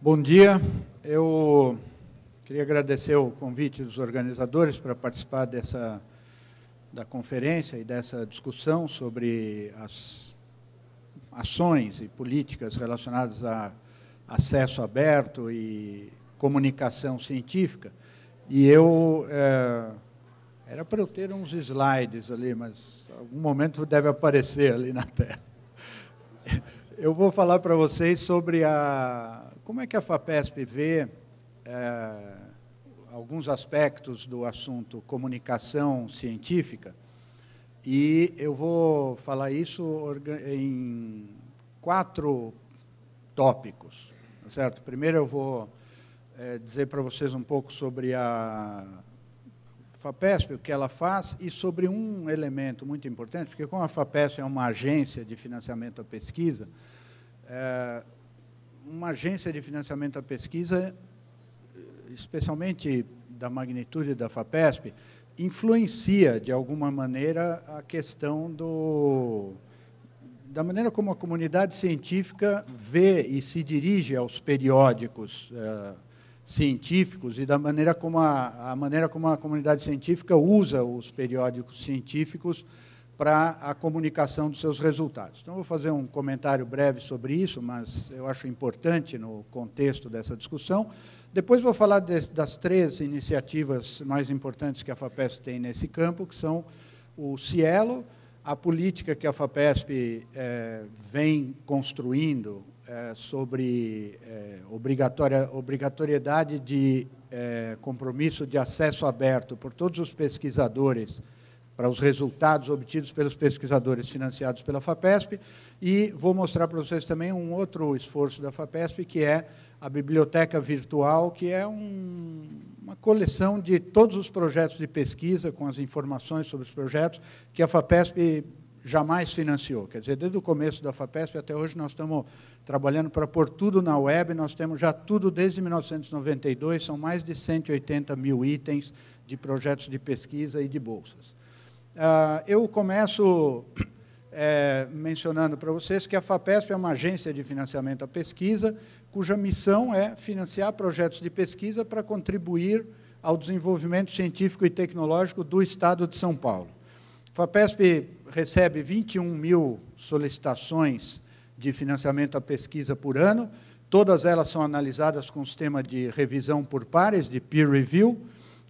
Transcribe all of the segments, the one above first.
Bom dia. Eu queria agradecer o convite dos organizadores para participar dessa da conferência e dessa discussão sobre as ações e políticas relacionadas a acesso aberto e comunicação científica. E eu é, era para eu ter uns slides ali, mas algum momento deve aparecer ali na tela. Eu vou falar para vocês sobre a como é que a FAPESP vê é, alguns aspectos do assunto comunicação científica? E eu vou falar isso em quatro tópicos, certo? Primeiro eu vou é, dizer para vocês um pouco sobre a FAPESP, o que ela faz, e sobre um elemento muito importante, porque como a FAPESP é uma agência de financiamento à pesquisa, é, uma agência de financiamento à pesquisa, especialmente da magnitude da FAPESP, influencia, de alguma maneira, a questão do, da maneira como a comunidade científica vê e se dirige aos periódicos eh, científicos e da maneira como a, a, maneira como a comunidade científica usa os periódicos científicos para a comunicação dos seus resultados. Então, vou fazer um comentário breve sobre isso, mas eu acho importante no contexto dessa discussão. Depois vou falar de, das três iniciativas mais importantes que a FAPESP tem nesse campo, que são o Cielo, a política que a FAPESP eh, vem construindo eh, sobre eh, obrigatória obrigatoriedade de compromisso de acesso aberto por todos os pesquisadores para os resultados obtidos pelos pesquisadores financiados pela FAPESP. E vou mostrar para vocês também um outro esforço da FAPESP, que é a biblioteca virtual, que é um, uma coleção de todos os projetos de pesquisa, com as informações sobre os projetos, que a FAPESP jamais financiou. Quer dizer, desde o começo da FAPESP até hoje nós estamos trabalhando para pôr tudo na web, nós temos já tudo desde 1992, são mais de 180 mil itens de projetos de pesquisa e de bolsas. Uh, eu começo é, mencionando para vocês que a FAPESP é uma agência de financiamento à pesquisa, cuja missão é financiar projetos de pesquisa para contribuir ao desenvolvimento científico e tecnológico do Estado de São Paulo. A FAPESP recebe 21 mil solicitações de financiamento à pesquisa por ano, todas elas são analisadas com o sistema de revisão por pares, de peer review,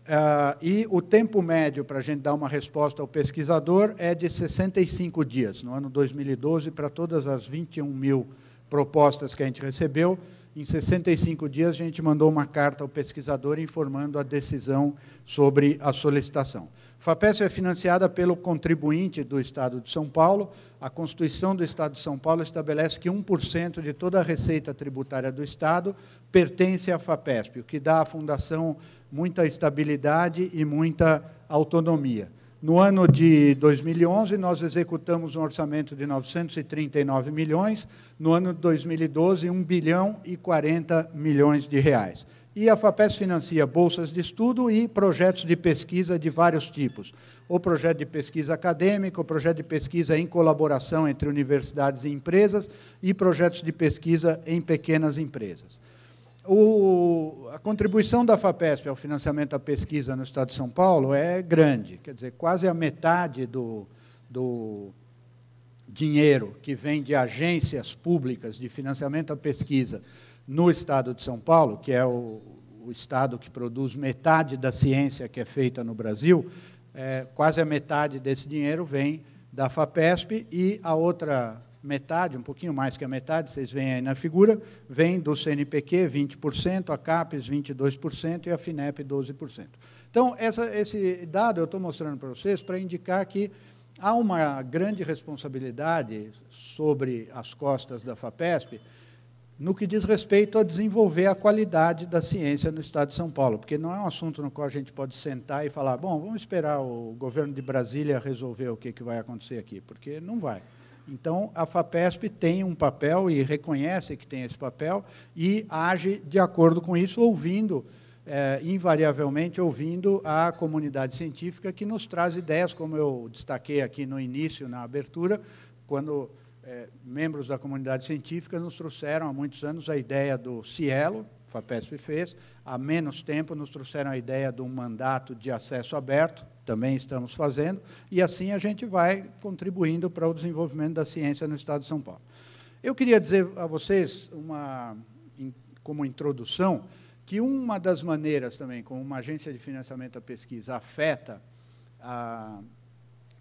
Uh, e o tempo médio para a gente dar uma resposta ao pesquisador é de 65 dias. No ano 2012, para todas as 21 mil propostas que a gente recebeu, em 65 dias a gente mandou uma carta ao pesquisador informando a decisão sobre a solicitação. FAPESP é financiada pelo contribuinte do Estado de São Paulo. A Constituição do Estado de São Paulo estabelece que 1% de toda a receita tributária do Estado pertence à FAPESP, o que dá à Fundação muita estabilidade e muita autonomia. No ano de 2011, nós executamos um orçamento de 939 milhões, no ano de 2012, 1 bilhão e 40 milhões de reais. E a FAPES financia bolsas de estudo e projetos de pesquisa de vários tipos. O projeto de pesquisa acadêmica, o projeto de pesquisa em colaboração entre universidades e empresas e projetos de pesquisa em pequenas empresas. O, a contribuição da FAPESP ao financiamento da pesquisa no Estado de São Paulo é grande, quer dizer, quase a metade do, do dinheiro que vem de agências públicas de financiamento à pesquisa no Estado de São Paulo, que é o, o Estado que produz metade da ciência que é feita no Brasil, é, quase a metade desse dinheiro vem da FAPESP e a outra metade, um pouquinho mais que a metade, vocês veem aí na figura, vem do CNPq 20%, a CAPES 22% e a FINEP 12%. Então, essa, esse dado eu estou mostrando para vocês para indicar que há uma grande responsabilidade sobre as costas da FAPESP no que diz respeito a desenvolver a qualidade da ciência no Estado de São Paulo, porque não é um assunto no qual a gente pode sentar e falar, bom, vamos esperar o governo de Brasília resolver o que, que vai acontecer aqui, porque não vai. Então, a FAPESP tem um papel e reconhece que tem esse papel e age de acordo com isso, ouvindo, é, invariavelmente, ouvindo a comunidade científica que nos traz ideias, como eu destaquei aqui no início, na abertura, quando é, membros da comunidade científica nos trouxeram há muitos anos a ideia do Cielo, FAPESP fez, há menos tempo nos trouxeram a ideia de um mandato de acesso aberto, também estamos fazendo, e assim a gente vai contribuindo para o desenvolvimento da ciência no Estado de São Paulo. Eu queria dizer a vocês, uma, como introdução, que uma das maneiras também como uma agência de financiamento da pesquisa afeta a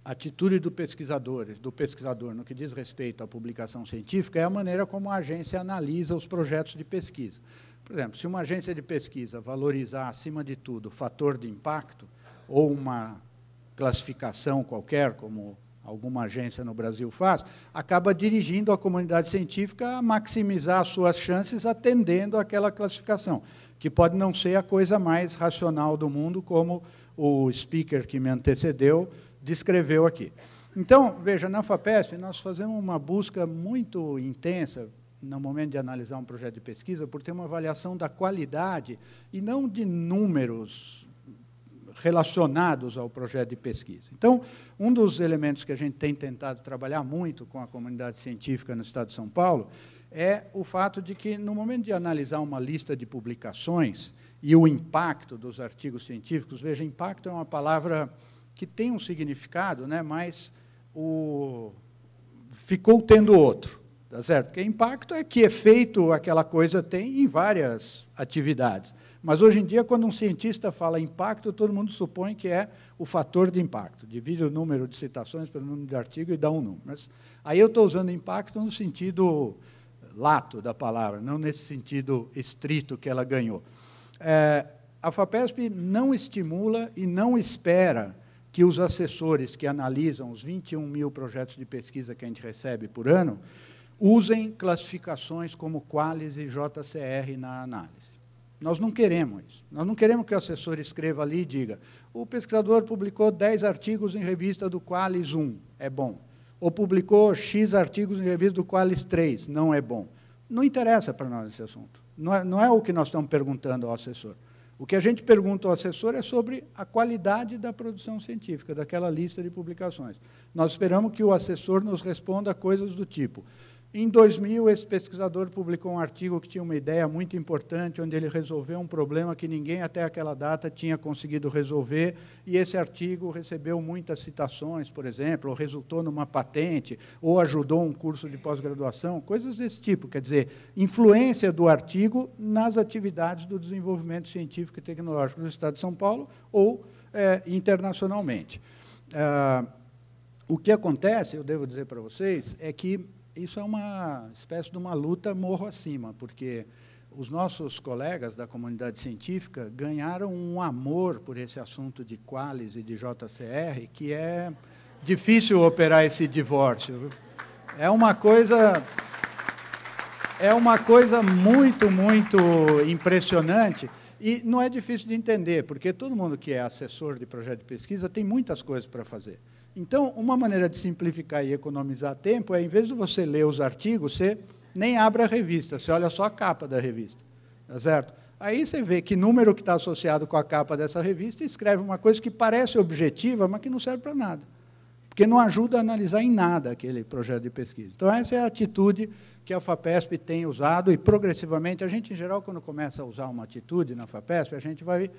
atitude do pesquisador, do pesquisador no que diz respeito à publicação científica é a maneira como a agência analisa os projetos de pesquisa. Por exemplo, se uma agência de pesquisa valorizar, acima de tudo, o fator de impacto, ou uma classificação qualquer, como alguma agência no Brasil faz, acaba dirigindo a comunidade científica a maximizar as suas chances atendendo àquela classificação, que pode não ser a coisa mais racional do mundo, como o speaker que me antecedeu descreveu aqui. Então, veja, na FAPESP nós fazemos uma busca muito intensa, no momento de analisar um projeto de pesquisa, por ter uma avaliação da qualidade e não de números relacionados ao projeto de pesquisa. Então, um dos elementos que a gente tem tentado trabalhar muito com a comunidade científica no Estado de São Paulo é o fato de que, no momento de analisar uma lista de publicações e o impacto dos artigos científicos, veja, impacto é uma palavra que tem um significado, né, mas o... ficou tendo outro. Tá certo? Porque impacto é que efeito aquela coisa tem em várias atividades. Mas hoje em dia, quando um cientista fala impacto, todo mundo supõe que é o fator de impacto. Divide o número de citações pelo número de artigo e dá um número. Mas aí eu estou usando impacto no sentido lato da palavra, não nesse sentido estrito que ela ganhou. É, a FAPESP não estimula e não espera que os assessores que analisam os 21 mil projetos de pesquisa que a gente recebe por ano usem classificações como Qualis e JCR na análise. Nós não queremos isso. Nós não queremos que o assessor escreva ali e diga: o pesquisador publicou 10 artigos em revista do Qualis 1, é bom. Ou publicou X artigos em revista do Qualis 3, não é bom. Não interessa para nós esse assunto. Não é, não é o que nós estamos perguntando ao assessor. O que a gente pergunta ao assessor é sobre a qualidade da produção científica, daquela lista de publicações. Nós esperamos que o assessor nos responda coisas do tipo: em 2000, esse pesquisador publicou um artigo que tinha uma ideia muito importante, onde ele resolveu um problema que ninguém até aquela data tinha conseguido resolver, e esse artigo recebeu muitas citações, por exemplo, ou resultou numa patente, ou ajudou um curso de pós-graduação, coisas desse tipo. Quer dizer, influência do artigo nas atividades do desenvolvimento científico e tecnológico do Estado de São Paulo ou é, internacionalmente. Ah, o que acontece, eu devo dizer para vocês, é que isso é uma espécie de uma luta morro acima, porque os nossos colegas da comunidade científica ganharam um amor por esse assunto de qualis e de JCR, que é difícil operar esse divórcio. É uma coisa é uma coisa muito, muito impressionante. E não é difícil de entender, porque todo mundo que é assessor de projeto de pesquisa tem muitas coisas para fazer. Então, uma maneira de simplificar e economizar tempo é, em vez de você ler os artigos, você nem abre a revista, você olha só a capa da revista. Tá certo? Aí você vê que número que está associado com a capa dessa revista e escreve uma coisa que parece objetiva, mas que não serve para nada. Porque não ajuda a analisar em nada aquele projeto de pesquisa. Então, essa é a atitude que a FAPESP tem usado e, progressivamente, a gente, em geral, quando começa a usar uma atitude na FAPESP, a gente vai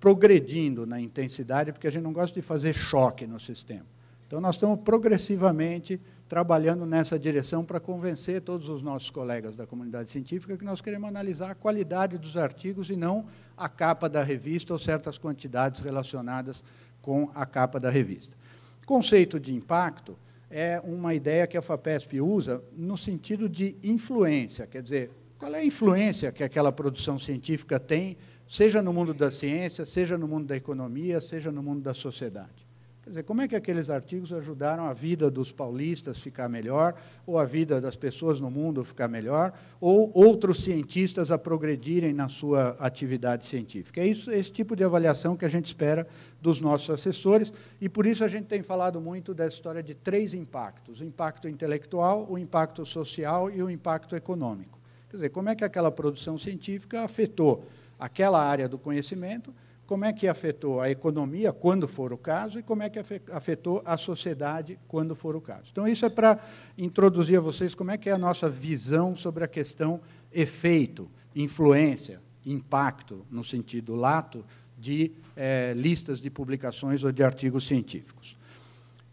progredindo na intensidade, porque a gente não gosta de fazer choque no sistema. Então, nós estamos progressivamente trabalhando nessa direção para convencer todos os nossos colegas da comunidade científica que nós queremos analisar a qualidade dos artigos e não a capa da revista ou certas quantidades relacionadas com a capa da revista. Conceito de impacto é uma ideia que a FAPESP usa no sentido de influência, quer dizer, qual é a influência que aquela produção científica tem seja no mundo da ciência, seja no mundo da economia, seja no mundo da sociedade. Quer dizer, como é que aqueles artigos ajudaram a vida dos paulistas ficar melhor, ou a vida das pessoas no mundo ficar melhor, ou outros cientistas a progredirem na sua atividade científica? É isso, esse tipo de avaliação que a gente espera dos nossos assessores, e por isso a gente tem falado muito dessa história de três impactos: o impacto intelectual, o impacto social e o impacto econômico. Quer dizer, como é que aquela produção científica afetou aquela área do conhecimento, como é que afetou a economia, quando for o caso, e como é que afetou a sociedade, quando for o caso. Então, isso é para introduzir a vocês como é que é a nossa visão sobre a questão efeito, influência, impacto, no sentido lato, de é, listas de publicações ou de artigos científicos.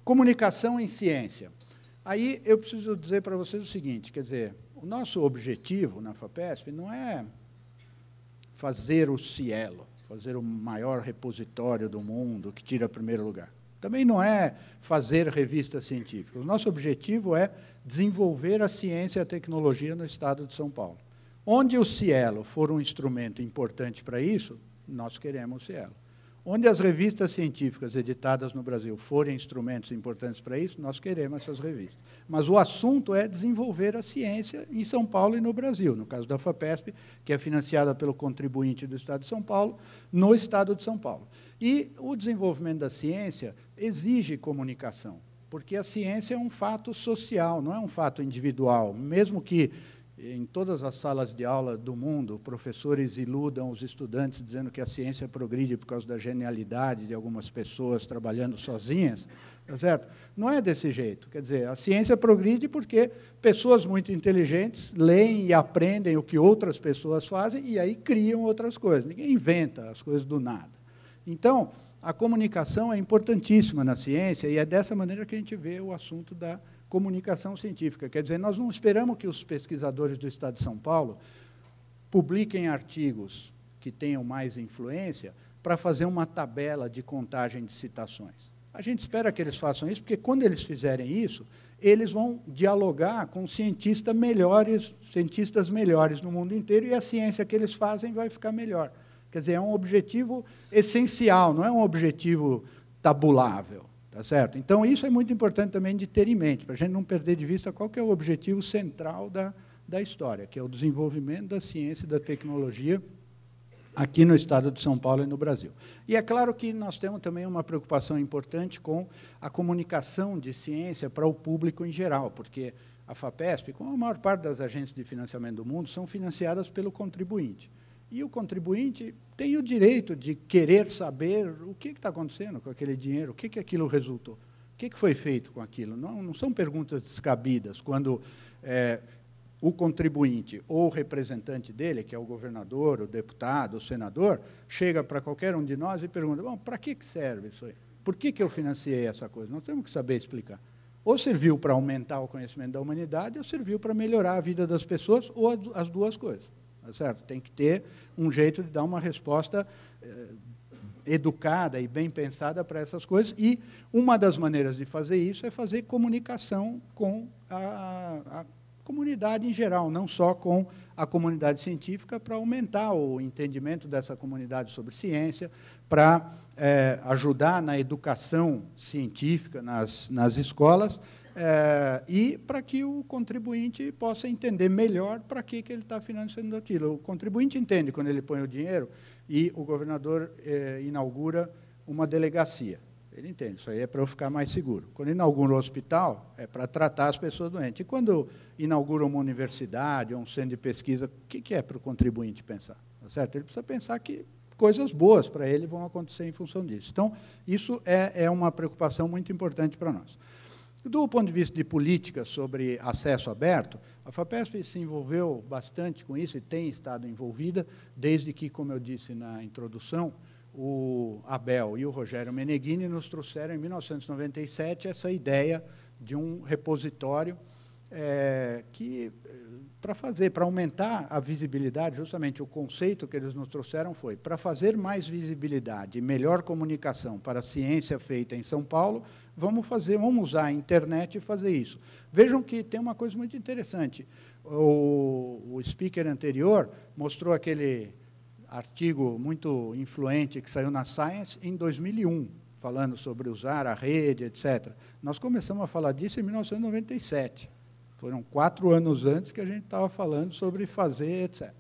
Comunicação em ciência. Aí eu preciso dizer para vocês o seguinte, quer dizer, o nosso objetivo na FAPESP não é fazer o Cielo, fazer o maior repositório do mundo, que tira primeiro lugar. Também não é fazer revistas científicas. O nosso objetivo é desenvolver a ciência e a tecnologia no estado de São Paulo. Onde o Cielo for um instrumento importante para isso, nós queremos o Cielo. Onde as revistas científicas editadas no Brasil forem instrumentos importantes para isso, nós queremos essas revistas. Mas o assunto é desenvolver a ciência em São Paulo e no Brasil. No caso da FAPESP, que é financiada pelo contribuinte do Estado de São Paulo, no Estado de São Paulo. E o desenvolvimento da ciência exige comunicação, porque a ciência é um fato social, não é um fato individual. Mesmo que em todas as salas de aula do mundo, professores iludam os estudantes dizendo que a ciência progride por causa da genialidade de algumas pessoas trabalhando sozinhas, tá certo? Não é desse jeito. Quer dizer, a ciência progride porque pessoas muito inteligentes leem e aprendem o que outras pessoas fazem e aí criam outras coisas. Ninguém inventa as coisas do nada. Então, a comunicação é importantíssima na ciência e é dessa maneira que a gente vê o assunto da ciência comunicação científica. Quer dizer, nós não esperamos que os pesquisadores do Estado de São Paulo publiquem artigos que tenham mais influência para fazer uma tabela de contagem de citações. A gente espera que eles façam isso, porque quando eles fizerem isso, eles vão dialogar com cientistas melhores, cientistas melhores no mundo inteiro, e a ciência que eles fazem vai ficar melhor. Quer dizer, é um objetivo essencial, não é um objetivo tabulável. Tá certo? Então, isso é muito importante também de ter em mente, para a gente não perder de vista qual que é o objetivo central da, da história, que é o desenvolvimento da ciência e da tecnologia aqui no estado de São Paulo e no Brasil. E é claro que nós temos também uma preocupação importante com a comunicação de ciência para o público em geral, porque a FAPESP, como a maior parte das agências de financiamento do mundo, são financiadas pelo contribuinte. E o contribuinte tem o direito de querer saber o que está acontecendo com aquele dinheiro, o que, que aquilo resultou, o que, que foi feito com aquilo. Não, não são perguntas descabidas quando é, o contribuinte ou o representante dele, que é o governador, o deputado, o senador, chega para qualquer um de nós e pergunta: bom, para que, que serve isso aí? Por que, que eu financiei essa coisa? Nós temos que saber explicar. Ou serviu para aumentar o conhecimento da humanidade, ou serviu para melhorar a vida das pessoas, ou as duas coisas. Tá certo? Tem que ter um jeito de dar uma resposta eh, educada e bem pensada para essas coisas. E uma das maneiras de fazer isso é fazer comunicação com a, a comunidade em geral, não só com a comunidade científica, para aumentar o entendimento dessa comunidade sobre ciência, para eh, ajudar na educação científica nas, nas escolas é, e para que o contribuinte possa entender melhor para que, que ele está financiando aquilo. O contribuinte entende quando ele põe o dinheiro e o governador é, inaugura uma delegacia. Ele entende, isso aí é para eu ficar mais seguro. Quando inaugura um hospital, é para tratar as pessoas doentes. E quando inaugura uma universidade ou um centro de pesquisa, o que, que é para o contribuinte pensar? Tá certo? Ele precisa pensar que coisas boas para ele vão acontecer em função disso. Então, isso é, é uma preocupação muito importante para nós. Do ponto de vista de política sobre acesso aberto, a FAPESP se envolveu bastante com isso e tem estado envolvida, desde que, como eu disse na introdução, o Abel e o Rogério Meneghini nos trouxeram, em 1997, essa ideia de um repositório é, que eh, para fazer, para aumentar a visibilidade, justamente o conceito que eles nos trouxeram foi para fazer mais visibilidade e melhor comunicação para a ciência feita em São Paulo, vamos fazer, vamos usar a internet e fazer isso. Vejam que tem uma coisa muito interessante. O, o speaker anterior mostrou aquele artigo muito influente que saiu na Science em 2001, falando sobre usar a rede, etc. Nós começamos a falar disso em 1997. Foram quatro anos antes que a gente estava falando sobre fazer, etc.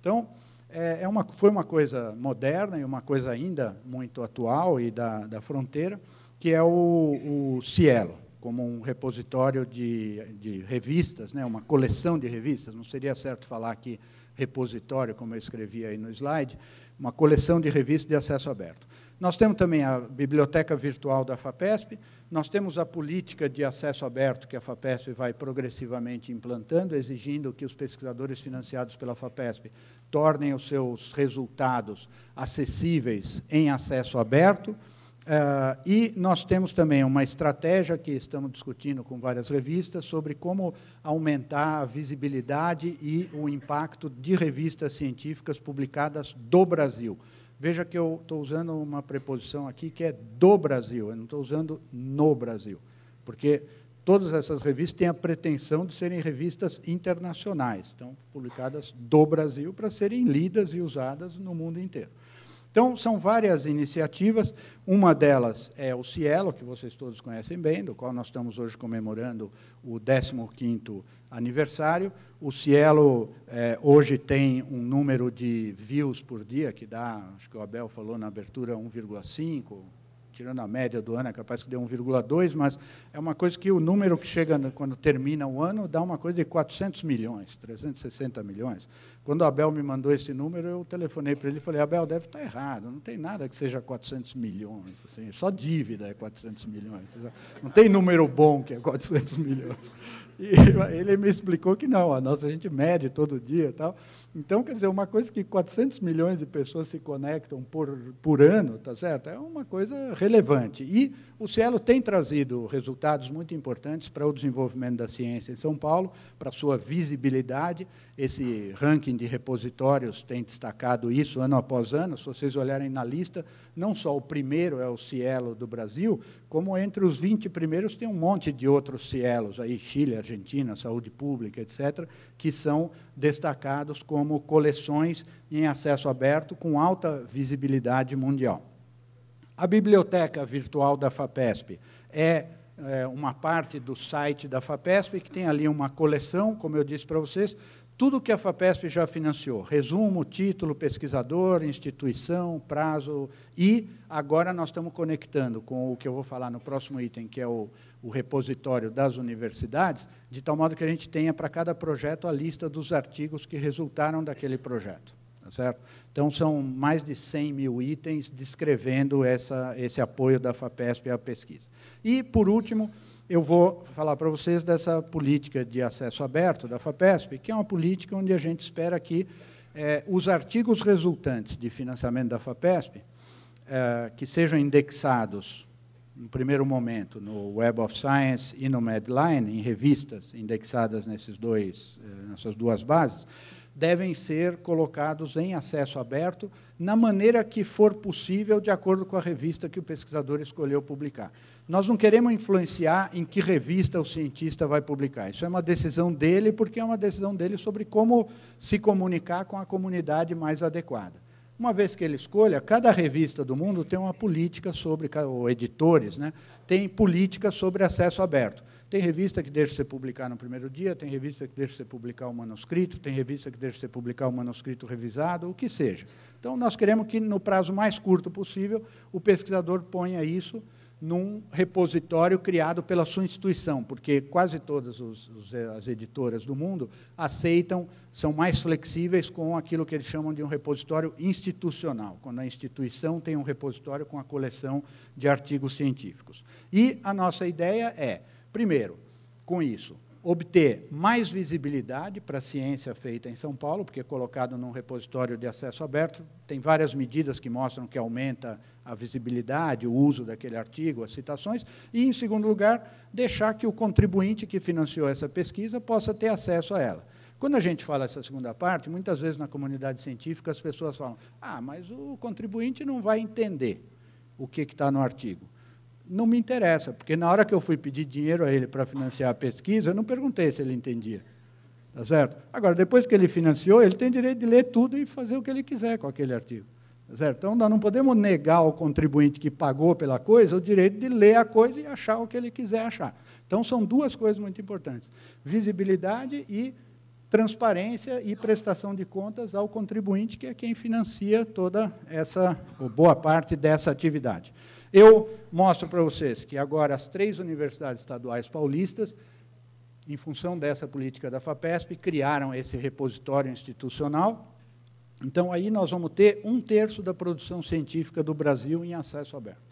Então, é, é, uma, foi uma coisa moderna e uma coisa ainda muito atual e da, da fronteira, que é o, o Cielo, como um repositório de, de revistas, né, uma coleção de revistas, não seria certo falar aqui repositório, como eu escrevi aí no slide, uma coleção de revistas de acesso aberto. Nós temos também a Biblioteca Virtual da FAPESP, nós temos a política de acesso aberto que a FAPESP vai progressivamente implantando, exigindo que os pesquisadores financiados pela FAPESP tornem os seus resultados acessíveis em acesso aberto. Eh, e nós temos também uma estratégia que estamos discutindo com várias revistas sobre como aumentar a visibilidade e o impacto de revistas científicas publicadas do Brasil. Veja que eu estou usando uma preposição aqui que é do Brasil, eu não estou usando no Brasil, porque todas essas revistas têm a pretensão de serem revistas internacionais, então publicadas do Brasil para serem lidas e usadas no mundo inteiro. Então, são várias iniciativas. Uma delas é o Cielo, que vocês todos conhecem bem, do qual nós estamos hoje comemorando o 15º aniversário. O Cielo é, hoje tem um número de views por dia, que dá, acho que o Abel falou na abertura, 1,5, tirando a média do ano, é capaz que dê 1,2, mas é uma coisa que o número que chega quando termina o ano dá uma coisa de 400 milhões, 360 milhões. Quando o Abel me mandou esse número, eu telefonei para ele e falei, Abel, deve estar tá errado, não tem nada que seja 400 milhões, assim, só dívida é 400 milhões, não tem número bom que é 400 milhões. E ele me explicou que não, a nossa a gente mede todo dia tal. Então, quer dizer, uma coisa que 400 milhões de pessoas se conectam por, por ano, tá certo? É uma coisa relevante. E o Cielo tem trazido resultados muito importantes para o desenvolvimento da ciência em São Paulo, para a sua visibilidade, esse ranking de repositórios tem destacado isso ano após ano. Se vocês olharem na lista, não só o primeiro é o Cielo do Brasil, como entre os 20 primeiros tem um monte de outros Cielos, aí Chile, Argentina, Saúde Pública, etc., que são destacados como coleções em acesso aberto com alta visibilidade mundial. A biblioteca virtual da FAPESP é, é uma parte do site da FAPESP, que tem ali uma coleção, como eu disse para vocês, tudo que a FAPESP já financiou, resumo, título, pesquisador, instituição, prazo, e agora nós estamos conectando com o que eu vou falar no próximo item, que é o, o repositório das universidades, de tal modo que a gente tenha para cada projeto a lista dos artigos que resultaram daquele projeto. Tá certo? Então, são mais de 100 mil itens descrevendo essa, esse apoio da FAPESP à pesquisa. E, por último, eu vou falar para vocês dessa política de acesso aberto da FAPESP, que é uma política onde a gente espera que é, os artigos resultantes de financiamento da FAPESP, é, que sejam indexados, no primeiro momento, no Web of Science e no Medline, em revistas indexadas nesses dois, é, nessas duas bases, devem ser colocados em acesso aberto na maneira que for possível, de acordo com a revista que o pesquisador escolheu publicar. Nós não queremos influenciar em que revista o cientista vai publicar. Isso é uma decisão dele, porque é uma decisão dele sobre como se comunicar com a comunidade mais adequada. Uma vez que ele escolha, cada revista do mundo tem uma política sobre, ou editores, né, tem política sobre acesso aberto. Tem revista que deixa você publicar no primeiro dia, tem revista que deixa você publicar o manuscrito, tem revista que deixa você publicar o manuscrito revisado, o que seja. Então, nós queremos que, no prazo mais curto possível, o pesquisador ponha isso num repositório criado pela sua instituição, porque quase todas os, os, eh, as editoras do mundo aceitam, são mais flexíveis com aquilo que eles chamam de um repositório institucional, quando a instituição tem um repositório com a coleção de artigos científicos. E a nossa ideia é Primeiro, com isso, obter mais visibilidade para a ciência feita em São Paulo, porque é colocado num repositório de acesso aberto, tem várias medidas que mostram que aumenta a visibilidade, o uso daquele artigo, as citações, e, em segundo lugar, deixar que o contribuinte que financiou essa pesquisa possa ter acesso a ela. Quando a gente fala essa segunda parte, muitas vezes na comunidade científica as pessoas falam: ah, mas o contribuinte não vai entender o que está no artigo não me interessa, porque na hora que eu fui pedir dinheiro a ele para financiar a pesquisa, eu não perguntei se ele entendia. Tá certo? Agora, depois que ele financiou, ele tem direito de ler tudo e fazer o que ele quiser com aquele artigo. Tá certo? Então, nós não podemos negar ao contribuinte que pagou pela coisa o direito de ler a coisa e achar o que ele quiser achar. Então, são duas coisas muito importantes: visibilidade e transparência e prestação de contas ao contribuinte, que é quem financia toda essa, ou boa parte dessa atividade. Eu mostro para vocês que agora as três universidades estaduais paulistas, em função dessa política da FAPESP, criaram esse repositório institucional. Então, aí nós vamos ter um terço da produção científica do Brasil em acesso aberto.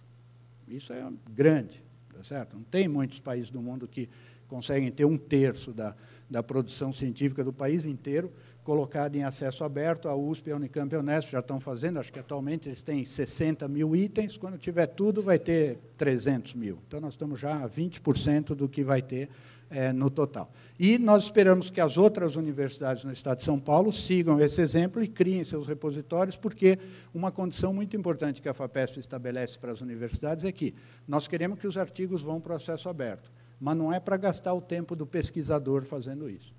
Isso é grande, tá certo? Não tem muitos países do mundo que conseguem ter um terço da, da produção científica do país inteiro colocado em acesso aberto, a USP, a Unicamp e a Unesp já estão fazendo, acho que atualmente eles têm 60 mil itens, quando tiver tudo vai ter 300 mil. Então, nós estamos já a 20% do que vai ter é, no total. E nós esperamos que as outras universidades no estado de São Paulo sigam esse exemplo e criem seus repositórios, porque uma condição muito importante que a FAPESP estabelece para as universidades é que nós queremos que os artigos vão para o acesso aberto, mas não é para gastar o tempo do pesquisador fazendo isso.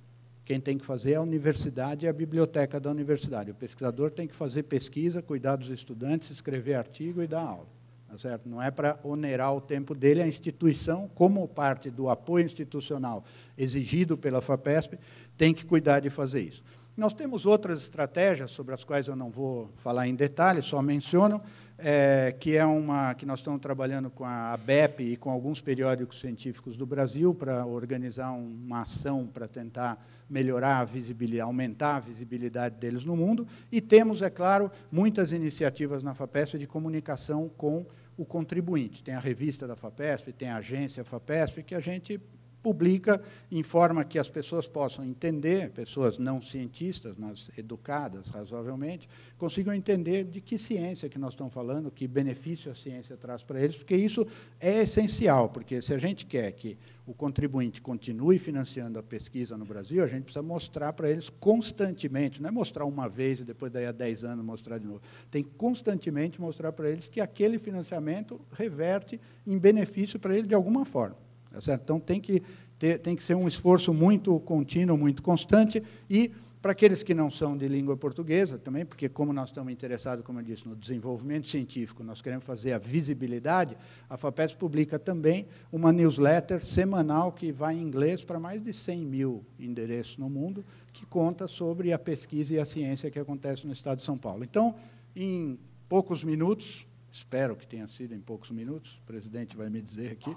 Quem tem que fazer é a universidade e a biblioteca da universidade. O pesquisador tem que fazer pesquisa, cuidar dos estudantes, escrever artigo e dar aula. Tá certo? Não é para onerar o tempo dele. É a instituição, como parte do apoio institucional exigido pela FAPESP, tem que cuidar de fazer isso. Nós temos outras estratégias, sobre as quais eu não vou falar em detalhe, só menciono, é, que é uma que nós estamos trabalhando com a ABEP e com alguns periódicos científicos do Brasil para organizar uma ação para tentar melhorar a visibilidade, aumentar a visibilidade deles no mundo. E temos, é claro, muitas iniciativas na FAPESP de comunicação com o contribuinte. Tem a revista da FAPESP, tem a agência FAPESP, que a gente publica, em forma que as pessoas possam entender, pessoas não cientistas, mas educadas razoavelmente, consigam entender de que ciência que nós estamos falando, que benefício a ciência traz para eles, porque isso é essencial, porque se a gente quer que o contribuinte continue financiando a pesquisa no Brasil, a gente precisa mostrar para eles constantemente, não é mostrar uma vez e depois daí a 10 anos mostrar de novo. Tem constantemente mostrar para eles que aquele financiamento reverte em benefício para ele de alguma forma. Tá certo? Então tem que, ter, tem que ser um esforço muito contínuo, muito constante, e para aqueles que não são de língua portuguesa também, porque como nós estamos interessados, como eu disse, no desenvolvimento científico, nós queremos fazer a visibilidade, a FAPES publica também uma newsletter semanal que vai em inglês para mais de 100 mil endereços no mundo, que conta sobre a pesquisa e a ciência que acontece no estado de São Paulo. Então, em poucos minutos, espero que tenha sido em poucos minutos, o presidente vai me dizer aqui,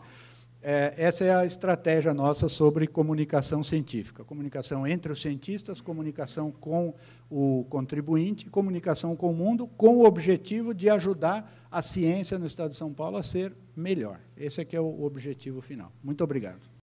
é, essa é a estratégia nossa sobre comunicação científica. Comunicação entre os cientistas, comunicação com o contribuinte, comunicação com o mundo, com o objetivo de ajudar a ciência no Estado de São Paulo a ser melhor. Esse é, é o objetivo final. Muito obrigado.